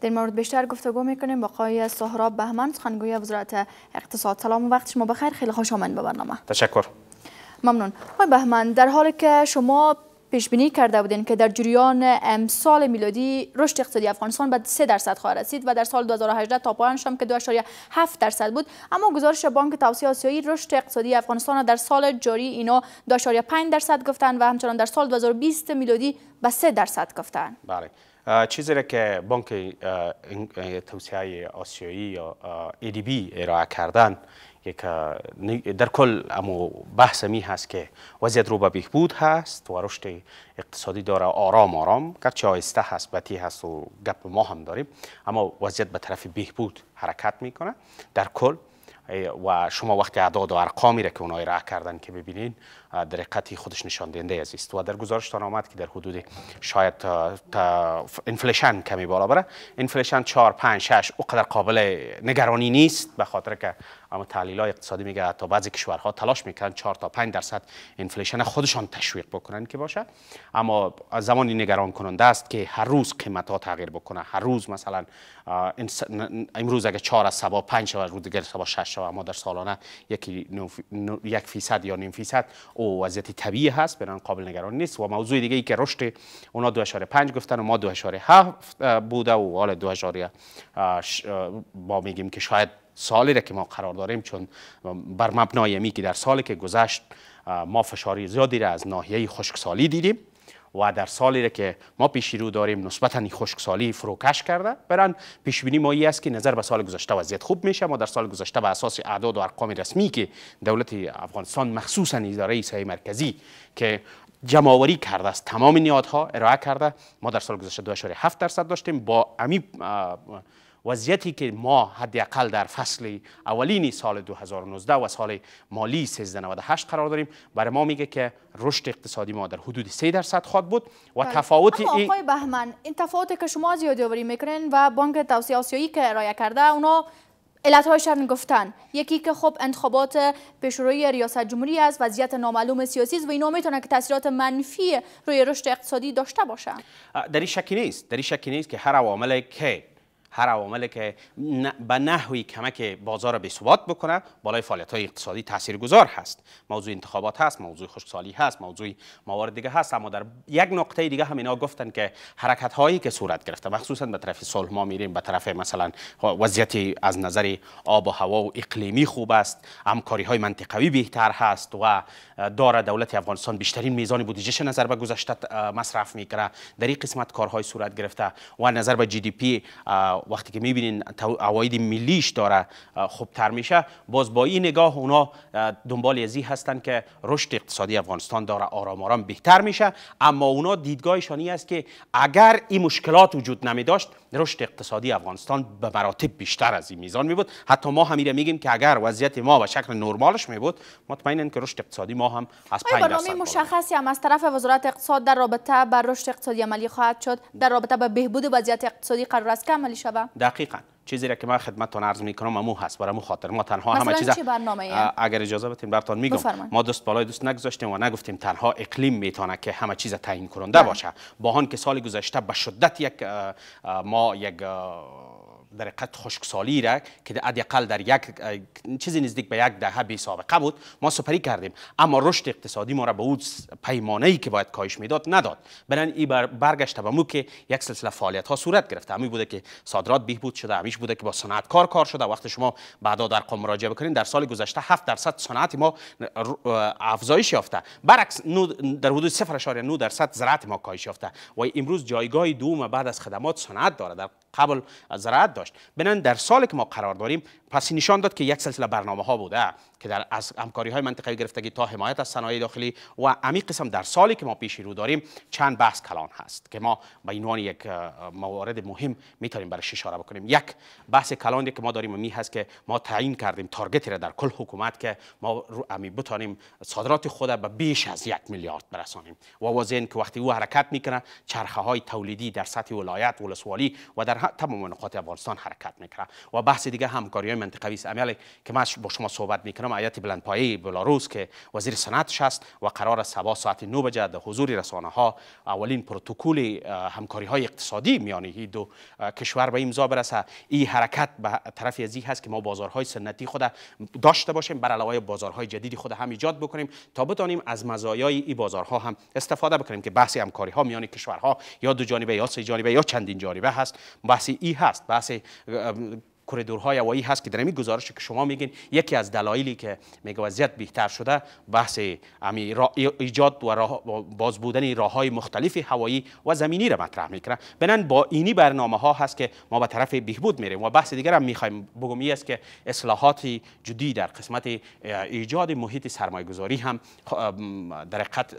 در مورد بیشتر گفتگو میکنیم با آقای سهراب بهمن سخنگوی وزارت اقتصاد سلام و وقت شما بخیر خیلی خوش آمدید به برنامه تشکر ممنون آقای بهمن در حالی که شما پیش بینی کرده بودن که در جریان امسال میلادی رشد اقتصادی افغانستان به 3 درصد خواهد رسید و در سال 2018 تا پایان هم که 2.7 درصد بود اما گزارش بانک توسعه آسیایی رشد اقتصادی افغانستان در سال جاری اینا 2.5 درصد گفتن و همچنان در سال 2020 میلادی به 3 درصد گفتن بله چیزی را که بانک توسعه آسیایی یا بی ارائه کردن در کل امو بحث می هست که وضعیت رو به بهبود هست و رشد اقتصادی داره آرام آرام گرچه چایسته هست بطی هست و گپ ما هم داریم اما وضعیت به طرف بهبود حرکت میکنه در کل و شما وقتی اعداد و ارقامی را که اونها ارائه کردن که ببینین در حقیقت خودش نشان دهنده است و در گزارش تان آمد که در حدود شاید انفلیشن کمی بالا بره انفلیشن 4 5 6 اوقدر قابل نگرانی نیست به خاطر که اما تحلیل های اقتصادی میگه تا بعضی کشورها تلاش میکنن 4 تا 5 درصد انفلیشن خودشان تشویق بکنن که باشه اما زمانی نگران کننده است که هر روز قیمت ها تغییر بکنه هر روز مثلا امروز اگه 4 از سبا 5 شود روز دیگر سبا 6 و مادر در سالانه یک فیصد یا نیم فیصد او وضعیت طبیعی هست بران قابل نگران نیست و موضوع دیگه ای که رشد اونا 2.5 گفتن و ما 2.7 بوده و دو اشاره با میگیم که شاید سالی را که ما قرار داریم چون بر مبنای می که در سالی که گذشت ما فشاری زیادی را از ناحیه خشکسالی دیدیم و در سالی که ما پیشی رو داریم نسبتا خشکسالی فروکش کرده برن پیش بینی ما است که نظر به سال گذشته وضعیت خوب میشه ما در سال گذشته به اساس اعداد و ارقام رسمی که دولت افغانستان مخصوصا اداره سعی مرکزی که جمعآوری کرده است تمام نیادها ارائه کرده ما در سال گذشته 2.7 درصد داشتیم با امی وضعیتی که ما حداقل در فصل اولین سال 2019 و سال مالی 1398 قرار داریم برای ما میگه که رشد اقتصادی ما در حدود 3 درصد خود بود و بله. تفاوت اما آقای بهمن این تفاوت که شما زیادی آوری میکنین و بانک توسعه آسیایی که ارائه کرده اونا علت هم گفتن یکی که خب انتخابات پیشروی ریاست جمهوری است وضعیت نامعلوم سیاسی و اینا میتونه که تاثیرات منفی روی رشد اقتصادی داشته باشه. در این شکی نیست در این شکی نیست که هر عواملی که هر عوامل که به نحوی کمک بازار را به ثبات بکنه بالای فعالیت های اقتصادی گذار هست موضوع انتخابات هست موضوع خشکسالی هست موضوع موارد دیگه هست اما در یک نقطه دیگه هم اینا گفتن که حرکت هایی که صورت گرفته مخصوصا به طرف صلح ما میریم به طرف مثلا وضعیت از نظر آب و هوا و اقلیمی خوب است همکاری های منطقوی بهتر هست و داره دولت افغانستان بیشترین میزان بودجهش نظر به گذشته مصرف میکنه در این قسمت کارهای صورت گرفته و نظر به جی دی پی وقتی که میبینین عواید ملیش داره خوبتر میشه باز با این نگاه اونا دنبال ازی هستن که رشد اقتصادی افغانستان داره آرام آرام بهتر میشه اما اونا دیدگاهشانی است که اگر این مشکلات وجود نمی رشد اقتصادی افغانستان به مراتب بیشتر از این میزان می بود حتی ما همیره میگیم که اگر وضعیت ما به شکل نرمالش می بود مطمئنن که رشد اقتصادی ما هم از 5 برنامه مشخصی هم از طرف وزارت اقتصاد در رابطه با رشد اقتصادی عملی خواهد شد در رابطه به بهبود وضعیت اقتصادی قرار است عملی دقیقا چیزی را که من خدمتتون عرض می کنم امو هست برای مو خاطر ما تنها همه چیز اگر اجازه بدین براتون میگم ما دوست بالای دوست نگذاشتیم و نگفتیم تنها اقلیم میتونه که همه چیز تعیین کننده بله. باشه با اون که سال گذشته به شدت یک ما یک در حقیقت را که حداقل در یک چیزی نزدیک به یک دهه بی سابقه بود ما سپری کردیم اما رشد اقتصادی ما را به اون پیمانه ای که باید کاهش میداد نداد بنان این برگشت به مو که یک سلسله فعالیت ها صورت گرفته همین بوده که صادرات بهبود شده همیش بوده که با صنعت کار کار شده وقتی شما بعدا در قم مراجعه بکنین در سال گذشته 7 درصد صنعت ما افزایش یافته برعکس در حدود 0.9 درصد زراعت ما کاهش یافته و امروز جایگاه دوم بعد از خدمات صنعت داره در قبل زراعت داشت بنان در سالی که ما قرار داریم پس نشان داد که یک سلسله برنامه ها بوده که در از همکاری های منطقه گرفتگی تا حمایت از صنایع داخلی و عمیق قسم در سالی که ما پیش رو داریم چند بحث کلان هست که ما به عنوان یک موارد مهم میتونیم برای اشاره بکنیم یک بحث کلانی که ما داریم می هست که ما تعیین کردیم تارگتی را در کل حکومت که ما رو امی بتانیم صادرات خود به بیش از یک میلیارد برسانیم و وزن که وقتی او حرکت میکنه چرخه های تولیدی در سطح ولایت ولسوالی و در تمام نقاط افغانستان حرکت میکنه و بحث دیگه همکاری منطقوی است عملی که من با شما صحبت میکنم ایت بلندپایه بلاروس که وزیر صنعتش است و قرار سبا ساعت 9 بجه در حضور رسانه ها اولین پروتکل همکاری های اقتصادی میان این دو کشور به امضا برسه این حرکت به طرفی از هست که ما بازارهای سنتی خود داشته باشیم بر علاوه بازارهای جدیدی خود هم ایجاد بکنیم تا بتانیم از مزایای این بازارها هم استفاده بکنیم که بحث همکاری ها میان کشورها یا دو جانبه یا سه جانبه یا چندین جانبه هست بحث ای هست بحث کریدورهای هوایی هست که در این گزارش که شما میگین یکی از دلایلی که میگه وضعیت بهتر شده بحث ایجاد و راه باز بودن راه های مختلف هوایی و زمینی را مطرح میکنه بنن با اینی برنامه ها هست که ما به طرف بهبود میریم و بحث دیگر هم میخوایم بگم است که اصلاحات جدی در قسمت ایجاد محیط گذاری هم در حقیقت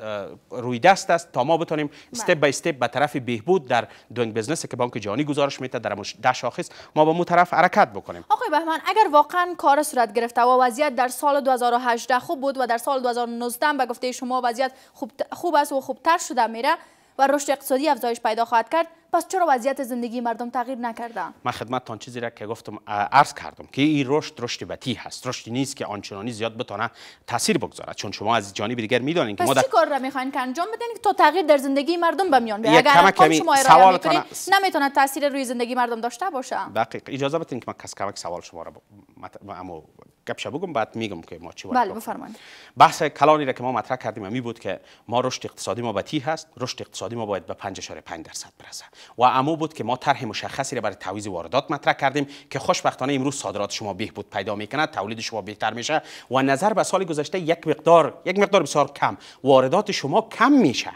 روی دست است تا ما بتونیم استپ به استپ به طرف بهبود در دونگ بزنس که بانک جهانی گزارش میده در 10 شاخص ما به مو طرف حرکت بکنیم آقای بهمن اگر واقعا کار صورت گرفته و وضعیت در سال 2018 خوب بود و در سال 2019 به گفته شما وضعیت خوب, خوب است و خوبتر شده میره و رشد اقتصادی افزایش پیدا خواهد کرد پس چرا وضعیت زندگی مردم تغییر نکرده من خدمتتان چیزی را که گفتم عرض کردم که این رشد رشد بتی هست رشدی نیست که آنچنانی زیاد بتونه تاثیر بگذاره چون شما از جانب دیگر میدانین که ما در... کار را میخواین که انجام بدین تا تغییر در زندگی مردم به میان بیاد اگر کمی شما کنید نمیتونه تاثیر روی زندگی مردم داشته باشه دقیق اجازه بدین که من کس کمک سوال شما را شب بگم بعد میگم که ما چی بله بفرمایید بحث کلانی را که ما مطرح کردیم می بود که ما رشد اقتصادی ما تیه هست رشد اقتصادی ما باید به 5.5 درصد برسه و امو بود که ما طرح مشخصی را برای تعویض واردات مطرح کردیم که خوشبختانه امروز صادرات شما بود پیدا میکند تولید شما بهتر میشه و نظر به سال گذشته یک مقدار یک مقدار بسیار کم واردات شما کم میشه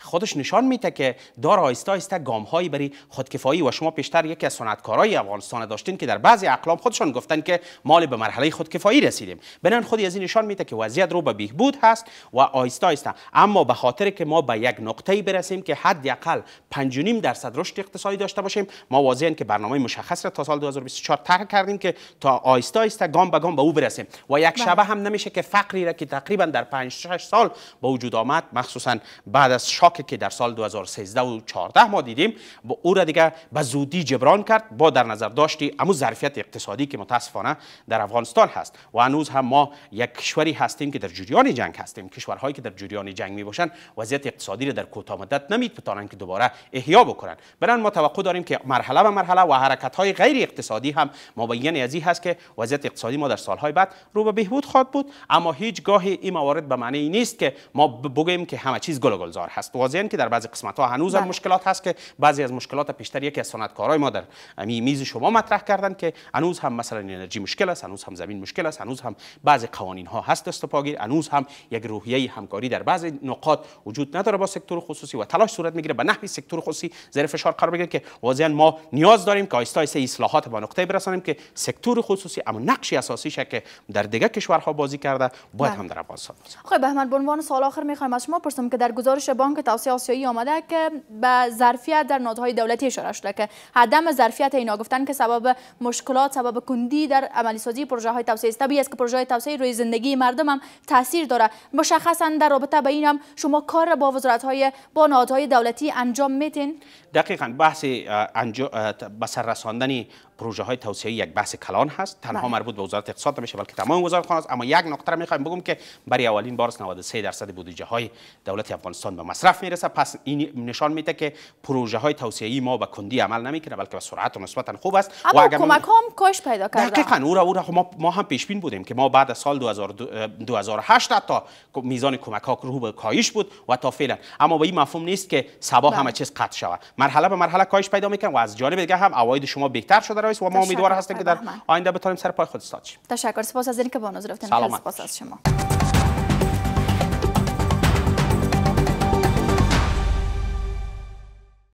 خودش نشان میده که دار آیستا آیستا گام هایی بری خودکفایی و شما پیشتر یکی از سنتکارای افغانستان داشتین که در بعضی اقلام خودشان گفتن که مال به مرحله خودکفایی رسیدیم بنان خودی از این نشان میده که وضعیت رو به بهبود هست و آیستا آیستا اما به خاطر که ما به یک نقطه‌ای برسیم که حداقل 5.5 درصد رشد اقتصادی داشته باشیم ما واضحه که برنامه مشخص را تا سال 2024 طرح کردیم که تا آیستا آیستا گام به گام به او برسیم و یک بله. شبه هم نمیشه که فقری را که تقریبا در 5 6 سال به وجود آمد مخصوصا بعد از که در سال 2013 و 14 ما دیدیم با او را دیگه به زودی جبران کرد با در نظر داشتی امو ظرفیت اقتصادی که متاسفانه در افغانستان هست و هنوز هم ما یک کشوری هستیم که در جریان جنگ هستیم کشورهایی که در جریان جنگ می باشند وضعیت اقتصادی را در کوتاه مدت نمیتونن که دوباره احیا بکنن برن ما توقع داریم که مرحله به مرحله و حرکت های غیر اقتصادی هم مبین از این هست که وضعیت اقتصادی ما در سالهای بعد رو به بهبود خواهد بود اما هیچ گاهی این موارد به معنی نیست که ما بگیم که همه چیز گل گلزار هست واضحه که در بعضی قسمت ها هنوز هم بله. مشکلات هست که بعضی از مشکلات بیشتر یکی از صنعتکارای ما در امی میز شما مطرح کردن که هنوز هم مثلا انرژی مشکل است هنوز هم زمین مشکل است هنوز هم بعضی قوانین ها هست دست پاگیر هنوز هم یک روحیه همکاری در بعضی نقاط وجود نداره با سکتور خصوصی و تلاش صورت میگیره به نحوی سکتور خصوصی زیر فشار قرار بگیره که واضحه ما نیاز داریم که آیستا اصلاحات با نقطه برسانیم که سکتور خصوصی اما نقش اساسی که در دیگه کشورها بازی کرده باید بله. هم در افغانستان آقای بهمن به عنوان سال آخر میخوایم از شما پرسم که در گزارش بانک توسعه آسیایی آمده که به ظرفیت در نادهای دولتی اشاره شده که عدم ظرفیت اینا گفتن که سبب مشکلات سبب کندی در عملی سازی پروژه های توسعه است طبیعی است که پروژه های توسعه روی زندگی مردم هم تاثیر داره مشخصا در رابطه به این هم شما کار با وزارت های با نادهای دولتی انجام میتین دقیقا بحث انجام به سر رساندن پروژه های توسعه یک بحث کلان هست تنها بله. مربوط به وزارت اقتصاد نمیشه بلکه تمام وزارت خانه است اما یک نقطه را میخوایم بگم که برای اولین بار 93 درصد بودجه های دولت افغانستان به مصرف میرسه پس این نشان میده که پروژه های توسعه ما به کندی عمل نمیکنه بلکه به سرعت و نسبتا خوب است اما و اگر کمک هم کاش پیدا کرده دقیقاً او را او را خب ما, ما هم پیش بین بودیم که ما بعد از سال 2008 تا میزان کمک ها رو به کاهش بود و تا فعلا اما به این مفهوم نیست که سبا بله. همه چیز قطع شود مرحله به مرحله کاهش پیدا میکنه و از جانب دیگه هم اواید شما بهتر شده و ما امیدوار هستیم که در آینده بتونیم سر پای خود استاد شیم تشکر سپاس از اینکه با نظر رفتین سپاس از شما